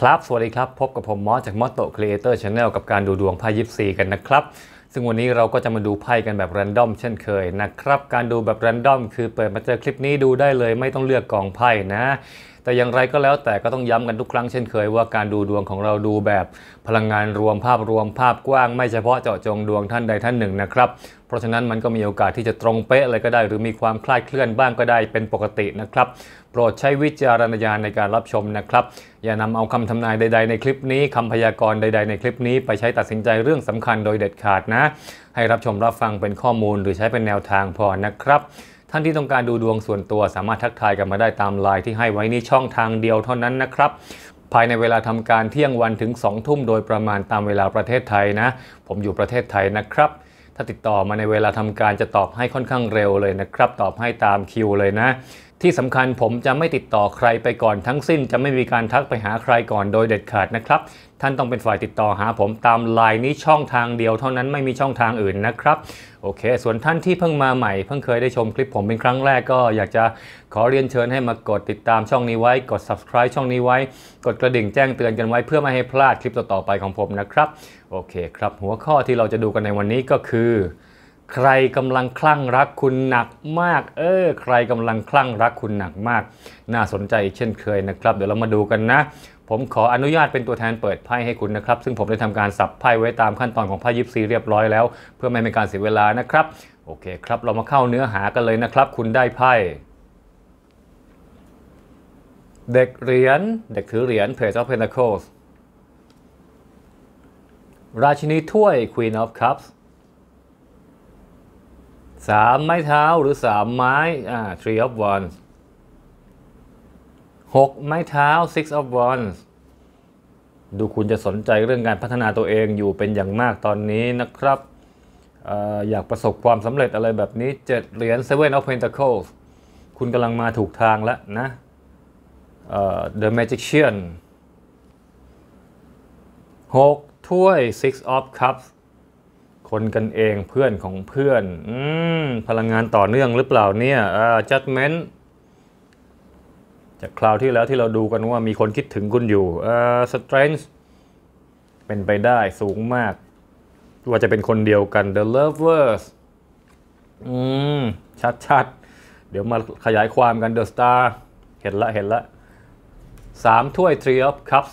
ครับ สวัสดีครับ พบกับผมมอสจากมอสโตครีเอเตอร์ชาแนลกับการดูดวงไพ่ยิปซีกันนะครับ ซึ่งวันนี้เราก็จะมาดูไพ่กันแบบแรนดอมเช่นเคยนะครับ การดูแบบแรนดอมคือเปิดมาเจอคลิปนี้ดูได้เลย ไม่ต้องเลือกกองไพ่นะแต่อย่างไรก็แล้วแต่ก็ต้องย้ำกันทุกครั้งเช่นเคยว่าการดูดวงของเราดูแบบ พลังงานรวมภาพรวมภาพกว้างไม่เฉพาะเจาะจงดวงท่านใดท่านหนึ่งนะครับเพราะฉะนั้นมันก็มีโอกาสที่จะตรงเป๊ะอะไรก็ได้หรือมีความคลาดเคลื่อนบ้างก็ได้เป็นปกตินะครับโปรดใช้วิจารณญาณในการรับชมนะครับ อย่านำเอาคำทำนายใด ๆในคลิปนี้ คำพยากรณ์ใด ๆ ในคลิปนี้ไปใช้ตัดสินใจเรื่องสำคัญโดยเด็ดขาดนะ ให้รับชมรับฟังเป็นข้อมูลหรือใช้เป็นแนวทางพอนะครับท่านที่ต้องการดูดวงส่วนตัวสามารถทักทายกันมาได้ตามไลน์ที่ให้ไว้นี้ช่องทางเดียวเท่านั้นนะครับ ภายในเวลาทำการเที่ยงวันถึง2ทุ่มโดยประมาณตามเวลาประเทศไทยนะ ผมอยู่ประเทศไทยนะครับ ถ้าติดต่อมาในเวลาทำการจะตอบให้ค่อนข้างเร็วเลยนะครับ ตอบให้ตามคิวเลยนะที่สำคัญผมจะไม่ติดต่อใครไปก่อนทั้งสิ้นจะไม่มีการทักไปหาใครก่อนโดยเด็ดขาดนะครับท่านต้องเป็นฝ่ายติดต่อหาผมตามไลน์นี้ช่องทางเดียวเท่านั้นไม่มีช่องทางอื่นนะครับโอเคส่วนท่านที่เพิ่งมาใหม่เพิ่งเคยได้ชมคลิปผมเป็นครั้งแรกก็ อยากจะขอเรียนเชิญให้มากดติดตามช่องนี้ไว้กด subscribe ช่องนี้ไว้ กดกระดิ่งแจ้งเตือนกันไว้ เพื่อไม่ให้พลาดคลิปต่อๆไปของผมนะครับ โอเคครับ หัวข้อที่เราจะดูกันในวันนี้ก็คือใครกำลังคลั่งรักคุณหนักมากเออใครกำลังคลั่งรักคุณหนักมาก น่าสนใจเช่นเคยนะครับเดี๋ยวเรามาดูกันนะ ผมขออนุญาตเป็นตัวแทนเปิดไพ่ให้คุณนะครับ ซึ่งผมได้ทำการสับไพ่ไว้ตามขั้นตอนของไพ่ยิปซีเรียบร้อยแล้วเพื่อไม่เป็นการเสียเวลานะครับโอเคครับเรามาเข้าเนื้อหากันเลยนะครับ คุณได้ไพ่ เด็กเหรียญเด็กถือเหรียญเพจเจ้าเพน a าโค s ราชินีถ้วย Queen of Cups สามไม้เท้าหรือสามไม้อ่า three of wands หกไม้เท้า six of wands ดูคุณจะสนใจเรื่องการพัฒนาตัวเองอยู่เป็นอย่างมากตอนนี้นะครับออยากประสบความสำเร็จอะไรแบบนี้เจ็ดเหรียญ seven of pentacles คุณกำลังมาถูกทางแล้วนะ the magician หกถ้วย six of cups คนกันเองเพื่อนของเพื่อนอืมพลังงานต่อเนื่องหรือเปล่าเนี่ยจัดเม้นจากคราวที่แล้วที่เราดูกันว่ามีคนคิดถึงคุณอยู่อ่ตรนจ์เป็นไปได้สูงมาก ว่าจะเป็นคนเดียวกัน the lovers อืม ชัดๆ เดี๋ยวมาขยายความกัน the star เห็นละเห็นละสามถ้วย three of cups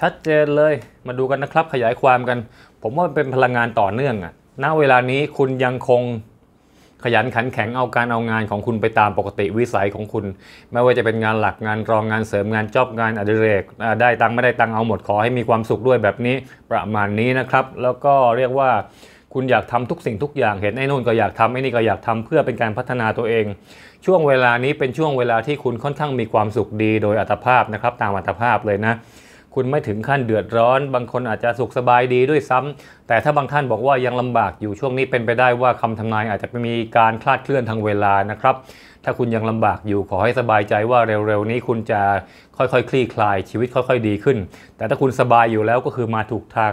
ชัดเจนเลย มาดูกันนะครับขยายความกันผมว่าเป็นพลังงานต่อเนื่องอะณ เวลานี้คุณยังคงขยันขันแข็งเอาการเอางานของคุณไปตามปกติวิสัยของคุณ ไม่ว่าจะเป็นงานหลักงานรองงานเสริมงานจอบงานอดิเรก ได้ตังไม่ได้ตังเอาหมดขอให้มีความสุขด้วยแบบนี้ประมาณนี้นะครับ แล้วก็เรียกว่าคุณอยากทำทุกสิ่งทุกอย่าง เห็นไอ้นู่นก็อยากทำไอ้นี่ก็อยากทำเพื่อเป็นการพัฒนาตัวเอง ช่วงเวลานี้เป็นช่วงเวลาที่คุณค่อนข้างมีความสุขดีโดยอัตภาพนะครับตามอัตภาพเลยนะคุณไม่ถึงขั้นเดือดร้อน บางคนอาจจะสุขสบายดีด้วยซ้ำ แต่ถ้าบางท่านบอกว่ายังลำบากอยู่ช่วงนี้เป็นไปได้ว่าคำทำนายอาจจะมีการคลาดเคลื่อนทางเวลานะครับ ถ้าคุณยังลำบากอยู่ขอให้สบายใจว่าเร็วๆนี้คุณจะค่อยๆคลี่คลายชีวิตค่อยๆดีขึ้น แต่ถ้าคุณสบายอยู่แล้วก็คือมาถูกทาง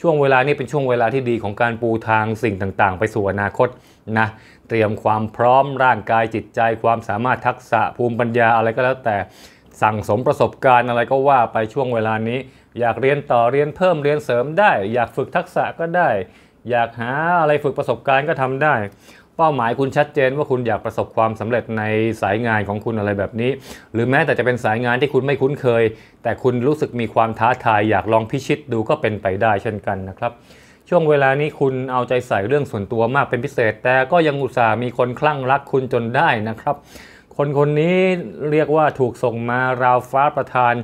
ช่วงเวลานี้เป็นช่วงเวลาที่ดีของการปูทางสิ่งต่างๆ ไปสู่อนาคตนะเตรียมความพร้อมร่างกายจิตใจความสามารถทักษะภูมิปัญญาอะไรก็แล้วแต่สั่งสมประสบการณ์อะไรก็ว่าไปช่วงเวลานี้ อยากเรียนต่อเรียนเพิ่มเรียนเสริมได้ อยากฝึกทักษะก็ได้ อยากหาอะไรฝึกประสบการณ์ก็ทำได้ เป้าหมายคุณชัดเจนว่าคุณอยากประสบความสำเร็จในสายงานของคุณอะไรแบบนี้ หรือแม้แต่จะเป็นสายงานที่คุณไม่คุ้นเคย แต่คุณรู้สึกมีความท้าทายอยากลองพิชิตดูก็เป็นไปได้เช่นกันนะครับช่วงเวลานี้คุณเอาใจใส่เรื่องส่วนตัวมากเป็นพิเศษแต่ก็ยังอุตส่าห์มีคนคลั่งรักคุณจนได้นะครับคนคนนี้เรียกว่าถูกส่งมาราวฟ้าประทาน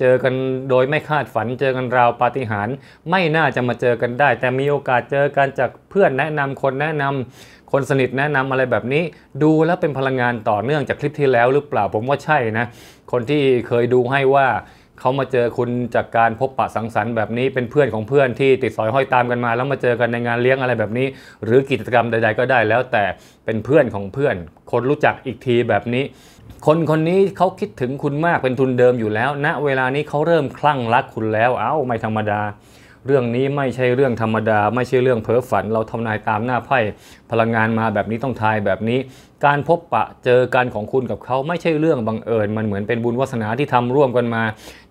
เจอกันโดยไม่คาดฝันเจอกันราวปาฏิหาริย์ไม่น่าจะมาเจอกันได้ แต่มีโอกาสเจอกันจาก เพื่อนแนะนำคนแนะนำ คนสนิทแนะนำอะไรแบบนี้ ดูแล้วเป็นพลังงานต่อเนื่องจากคลิปที่แล้วหรือเปล่าผมว่าใช่นะ คนที่เคยดูให้ว่าเขามาเจอคุณจากการพบปะสังสรรค์แบบนี้เป็นเพื่อนของเพื่อนที่ติดสอยห้อยตามกันมา แล้วมาเจอกันในงานเลี้ยงอะไรแบบนี้ หรือกิจกรรมใดๆก็ได้แล้วแต่เป็นเพื่อนของเพื่อน คนรู้จักอีกทีแบบนี้ คนคนนี้เขาคิดถึงคุณมากเป็นทุนเดิมอยู่แล้วณนะเวลานี้เขาเริ่มคลั่งรักคุณแล้วเอา้าไม่ธรรมดาเรื่องนี้ไม่ใช่เรื่องธรรมดา ไม่ใช่เรื่องเพ้อฝันเราทำนายตามหน้าไพ่พลังงานมาแบบนี้ต้องทายแบบนี้ การพบปะเจอกันของคุณกับเขา ไม่ใช่เรื่องบังเอิญมันเหมือนเป็นบุญวาสนาที่ทำร่วมกันมา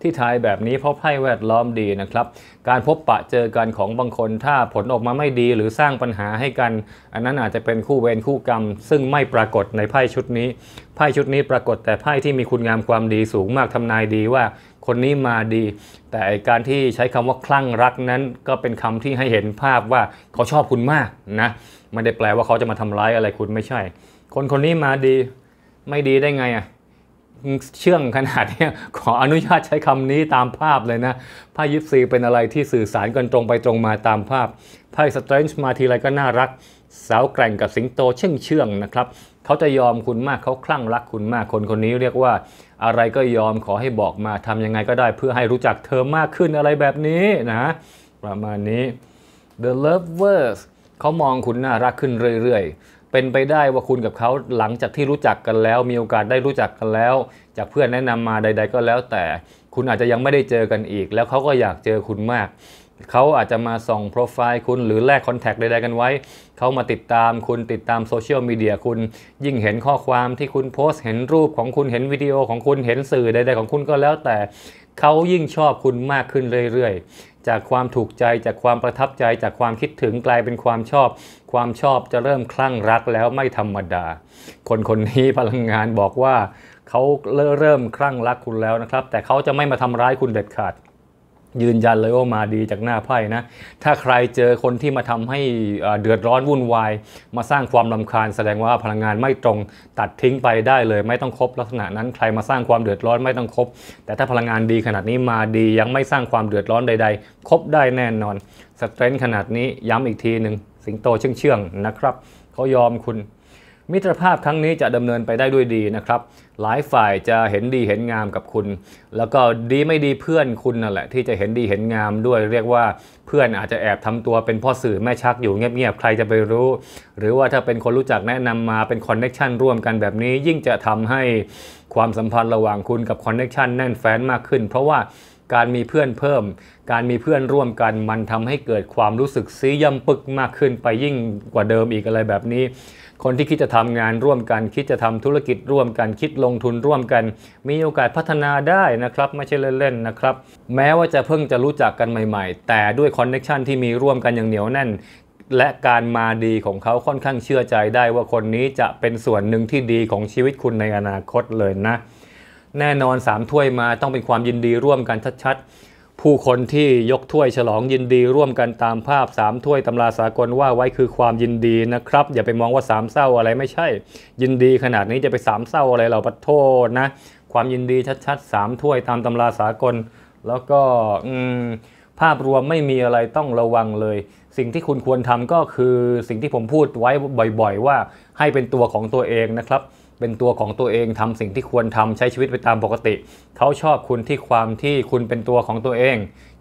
ที่ทายแบบนี้ เพราะไพ่แวดล้อมดีนะครับ การพบปะเจอกันของบางคนถ้าผลออกมาไม่ดีหรือสร้างปัญหาให้กัน อันนั้นอาจจะเป็นคู่เวรคู่กรรม ซึ่งไม่ปรากฏในไพ่ชุดนี้ไพ่ชุดนี้ปรากฏแต่ไพ่ที่มีคุณงามความดีสูงมากทำนายดีว่าคนนี้มาดี แต่การที่ใช้คำว่าคลั่งรักนั้นก็เป็นคำที่ให้เห็นภาพว่าเขาชอบคุณมากนะไม่ได้แปลว่าเขาจะมาทำร้ายอะไรคุณไม่ใช่ คนคนนี้มาดี ไม่ดีได้ไงอ่ะเชื่องขนาดนี้ขออนุญาตใช้คำนี้ตามภาพเลยนะภาพยิปซีเป็นอะไรที่สื่อสารกันตรงไปตรงมาตามภาพภาพสเตรนจ์มาทีไรก็น่ารักสาวแกร่งกับสิงโตเชื่องเชื่องนะครับ เขาจะยอมคุณมากเขาคลั่งรักคุณมากคนคนนี้เรียกว่าอะไรก็ยอมขอให้บอกมาทำยังไงก็ได้เพื่อให้รู้จักเธอมากขึ้นอะไรแบบนี้นะ ประมาณนี้ The Lovers เขามองคุณน่ารักขึ้นเรื่อยๆ เป็นไปได้ว่าคุณกับเขาหลังจากที่รู้จักกันแล้วมีโอกาสได้รู้จักกันแล้ว จากเพื่อนแนะนำมาใด ๆก็แล้ว แต่คุณอาจจะยังไม่ได้เจอกันอีก แล้วเขาก็อยากเจอคุณมากเขาอาจจะมาส่องโปรไฟล์คุณหรือแลกคอนแทคใดๆกันไว้ เขามาติดตามคุณติดตามโซเชียลมีเดียคุณ ยิ่งเห็นข้อความที่คุณโพสต์เห็นรูปของคุณเห็นวิดีโอของคุณเห็นสื่อใดๆ ของคุณก็แล้ว แต่เขายิ่งชอบคุณมากขึ้นเรื่อยๆจากความถูกใจจากความประทับใจจากความคิดถึงกลายเป็นความชอบ ความชอบจะเริ่มคลั่งรักแล้วไม่ธรรมดา คนคนนี้พลังงานบอกว่าเขาเริ่มคลั่งรักคุณแล้วนะครับ แต่เขาจะไม่มาทำร้ายคุณเด็ดขาดยืนยันเลยว่ามาดีจากหน้าไพ่นะ ถ้าใครเจอคนที่มาทำให้เดือดร้อนวุ่นวายมาสร้างความลาคาญ แสดงว่าพลังงานไม่ตรงตัดทิ้งไปได้เลย ไม่ต้องคบลักษณะนั้น ใครมาสร้างความเดือดร้อนไม่ต้องคบ แต่ถ้าพลังงานดีขนาดนี้มาดี ยังไม่สร้างความเดือดร้อนใด ๆคบได้แน่นอนสเตรนขนาดนี้ย้ำอีกทีหนึ่งสิงโตเชื่องๆนะครับเขายอมคุณมิตรภาพครั้งนี้จะดำเนินไปได้ด้วยดีนะครับ หลายฝ่ายจะเห็นดีเห็นงามกับคุณ แล้วก็ดีไม่ดีเพื่อนคุณนั่นแหละที่จะเห็นดีเห็นงามด้วยเรียกว่าเพื่อนอาจจะแอบทำตัวเป็นพ่อสื่อแม่ชัก อยู่เงียบๆ ใครจะไปรู้ หรือว่าถ้าเป็นคนรู้จักแนะนำมาเป็นคอนเน็ชันร่วมกันแบบนี้ ยิ่งจะทำให้ความสัมพันธ์ระหว่างคุณกับคอนเน็ชันแน่นแฟ้นมากขึ้นเพราะว่าการมีเพื่อนเพิ่ม การมีเพื่อนร่วมกัน มันทำให้เกิดความรู้สึกซีย่ำปึกมากขึ้นไปยิ่งกว่าเดิมอีกอะไรแบบนี้ คนที่คิดจะทำงานร่วมกัน คิดจะทำธุรกิจร่วมกัน คิดลงทุนร่วมกัน มีโอกาสพัฒนาได้นะครับ ไม่ใช่เล่นๆนะครับ แม้ว่าจะเพิ่งจะรู้จักกันใหม่ๆ แต่ด้วยคอนเน็ชันที่มีร่วมกันอย่างเหนียวแน่น และการมาดีของเขาค่อนข้างเชื่อใจได้ว่าคนนี้จะเป็นส่วนหนึ่งที่ดีของชีวิตคุณในอนาคตเลยนะแน่นอน3ถ้วยมาต้องเป็นความยินดีร่วมกันชัดๆผู้คนที่ยกถ้วยฉลองยินดีร่วมกันตามภาพ3ถ้วยตำราสากลว่าไว้คือความยินดีนะครับ อย่าไปมองว่าสามเศร้าอะไรไม่ใช่ ยินดีขนาดนี้จะไปสามเศร้าอะไรเราปัดโทษนะ ความยินดีชัดๆ3ถ้วยตามตำราสากล แล้วก็ภาพรวมไม่มีอะไรต้องระวังเลย สิ่งที่คุณควรทำก็คือสิ่งที่ผมพูดไว้บ่อยๆ ว่าให้เป็นตัวของตัวเองนะครับเป็นตัวของตัวเองทำสิ่งที่ควรทำใช้ชีวิตไปตามปกติ เขาชอบคุณที่ความที่คุณเป็นตัวของตัวเอง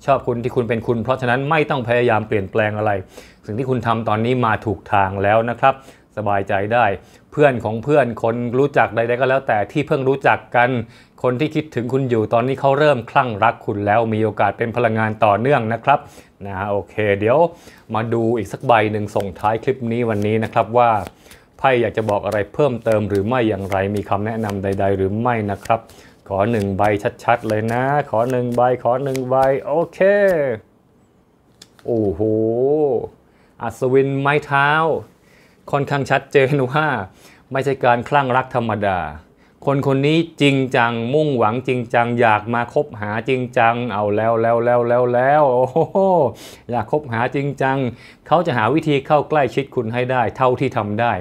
ชอบคุณที่คุณเป็นคุณเพราะฉะนั้นไม่ต้องพยายามเปลี่ยนแปลงอะไร สิ่งที่คุณทำตอนนี้มาถูกทางแล้วนะครับ สบายใจได้ เพื่อนของเพื่อนคนรู้จักใดๆก็แล้ว แต่ที่เพิ่งรู้จักกันคนที่คิดถึงคุณอยู่ตอนนี้เขาเริ่มคลั่งรักคุณแล้วมีโอกาสเป็นพลังงานต่อเนื่องนะครับนะโอเคเดี๋ยวมาดูอีกสักใบหนึ่งส่งท้ายคลิปนี้วันนี้นะครับว่าไพ่อยากจะบอกอะไรเพิ่มเติมหรือไม่อย่างไรมีคำแนะนำใด ๆ หรือไม่นะครับ ขอหนึ่งใบชัดๆ เลยนะ ขอหนึ่งใบ ขอหนึ่งใบ โอเค โอ้โห อัศวินไม้เท้าค่อนข้างชัดเจนว่าไม่ใช่การคลั่งรักธรรมดาคนคนนี้จริงจังมุ่งหวังจริงจัง อยากมาคบหาจริงจัง เอาแล้วแล้วแล้วแล้วแล้วโอ้โหอยากคบหาจริงจังเขาจะหาวิธีเข้าใกล้ชิดคุณให้ได้เท่าที่ทำได้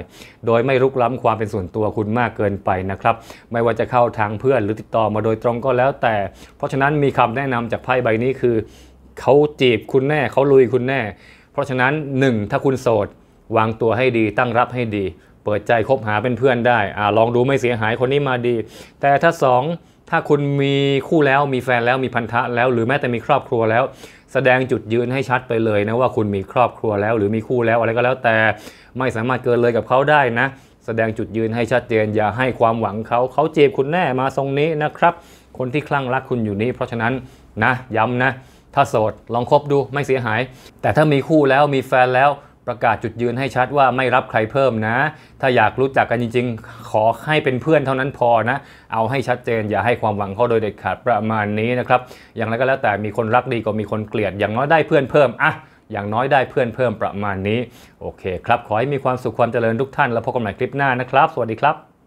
โดยไม่รุกล้ำความเป็นส่วนตัวคุณมากเกินไปนะครับ ไม่ว่าจะเข้าทางเพื่อนหรือติดต่อมาโดยตรงก็แล้วแต่ เพราะฉะนั้นมีคำแนะนำจากไพ่ใบนี้คือเขาจีบคุณแน่เขาลุยคุณแน่ เพราะฉะนั้น1ถ้าคุณโสดวางตัวให้ดีตั้งรับให้ดีเปิดใจคบหาเป็นเพื่อนได้อลองดูไม่เสียหายคนนี้มาดี แต่ถ้าสองถ้าคุณมีคู่แล้วมีแฟนแล้วมีพันธะแล้ว หรือแม้แต่มีครอบครัวแล้ว แสดงจุดยืนให้ชัดไปเลยนะ ว่าคุณมีครอบครัวแล้ว หรือมีคู่แล้วอะไรก็แล้วแต่ไม่สามารถเกินเลยกับเขาได้นะ แสดงจุดยืนให้ชัดเจนอย่าให้ความหวังเขา เขาเจ็บคุณแน่มาทรงนี้นะครับ คนที่คลั่งรักคุณอยู่นี้เพราะฉะนั้นนะ ย้ำนะ ถ้าโสดลองคบดูไม่เสียหาย แต่ถ้ามีคู่แล้วมีแฟนแล้วประกาศจุดยืนให้ชัดว่าไม่รับใครเพิ่มนะ ถ้าอยากรู้จักกันจริง ๆ ขอให้เป็นเพื่อนเท่านั้นพอนะ เอาให้ชัดเจนอย่าให้ความหวังเขาโดยเด็ดขาดประมาณนี้นะครับ อย่างไรก็แล้วแต่มีคนรักดีกว่ามีคนเกลียด อย่างน้อยได้เพื่อนเพิ่มอะ อย่างน้อยได้เพื่อนเพิ่มประมาณนี้ โอเค ครับ ขอให้มีความสุขความเจริญทุกท่าน แล้วพบกันใหม่คลิปหน้านะครับ สวัสดีครับ